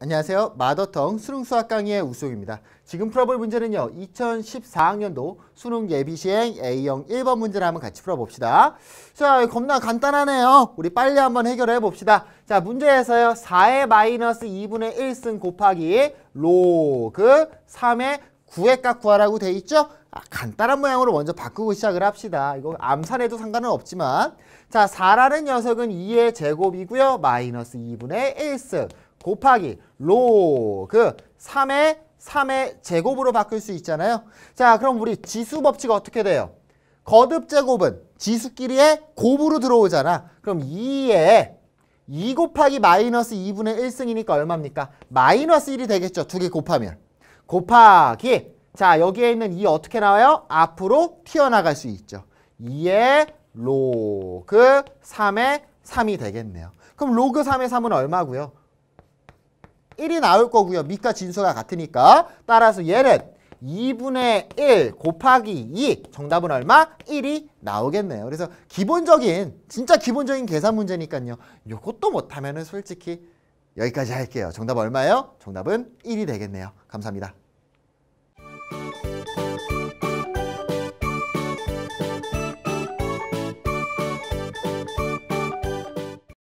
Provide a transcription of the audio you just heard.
안녕하세요. 마더텅 수능 수학 강의의 우수입니다. 지금 풀어볼 문제는요. 2014학년도 수능 예비시행 A형 1번 문제를 한번 같이 풀어봅시다. 자, 겁나 간단하네요. 우리 빨리 한번 해결해 봅시다. 자, 문제에서요. 4의 마이너스 2분의 1승 곱하기 로그 3의 9의 값 구하라고 돼 있죠? 아, 간단한 모양으로 먼저 바꾸고 시작을 합시다. 이거 암산해도 상관은 없지만 자, 4라는 녀석은 2의 제곱이고요. 마이너스 2분의 1승 곱하기 로그 3의 3의 제곱으로 바꿀 수 있잖아요. 자, 그럼 우리 지수 법칙 어떻게 돼요? 거듭 제곱은 지수끼리의 곱으로 들어오잖아. 그럼 2에 2 곱하기 마이너스 2분의 1승이니까 얼마입니까? 마이너스 1이 되겠죠. 두 개 곱하면. 곱하기. 자, 여기에 있는 2 어떻게 나와요? 앞으로 튀어나갈 수 있죠. 2에 로그 3의 3이 되겠네요. 그럼 로그 3의 3은 얼마고요? 1이 나올 거고요. 밑과 진수가 같으니까. 따라서 얘는 2분의 1 곱하기 2 정답은 얼마? 1이 나오겠네요. 그래서 기본적인 진짜 기본적인 계산 문제니까요. 요것도 못하면 은 솔직히 여기까지 할게요. 정답 얼마예요? 정답은 1이 되겠네요. 감사합니다.